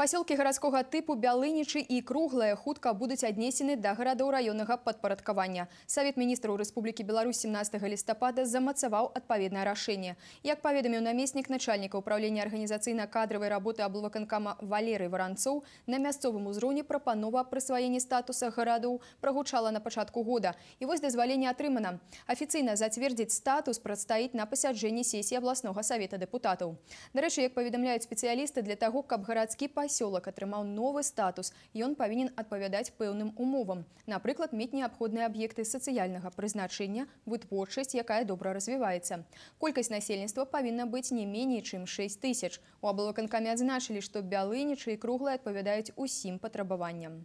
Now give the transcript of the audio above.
поселки городского типа бялынічы и круглая хутка будуць аднесены да гарадоў районного подпорядкования. Совет министров Республики Беларусь 17 лістапада замацаваў адпаведнае решение. Як паведаміў намеснік начальніка ўправлення арганізацыйна-кадравай работы аблваканкама Валерый Варанцоў, на мясцовым узроўні прапанова прысваення статуса гарадоў прагучала на пачатку года. І вось дазваленне отримано. Афіцыйна зацвердзіць статус прадстаіць на пасяджэнні сесіі абласнога савета дэпутатаў. Дарэчы, як паведамляюць спецыялісты для того, каб гарадскі пасёлак атрымаў новы статус, ён павінен адпавядаць пэўным умовам. Напрыклад, мець неабходныя аб'екты сацыяльнага прызначэння, вытворчасць, якая добра развіваецца. Колькасць насельніцтва павінна быць не меней, чым 6 тысяч. У аблаканкамі адзначылі, што бялынічы і круглыя адпавядаюць усім патрабаванням.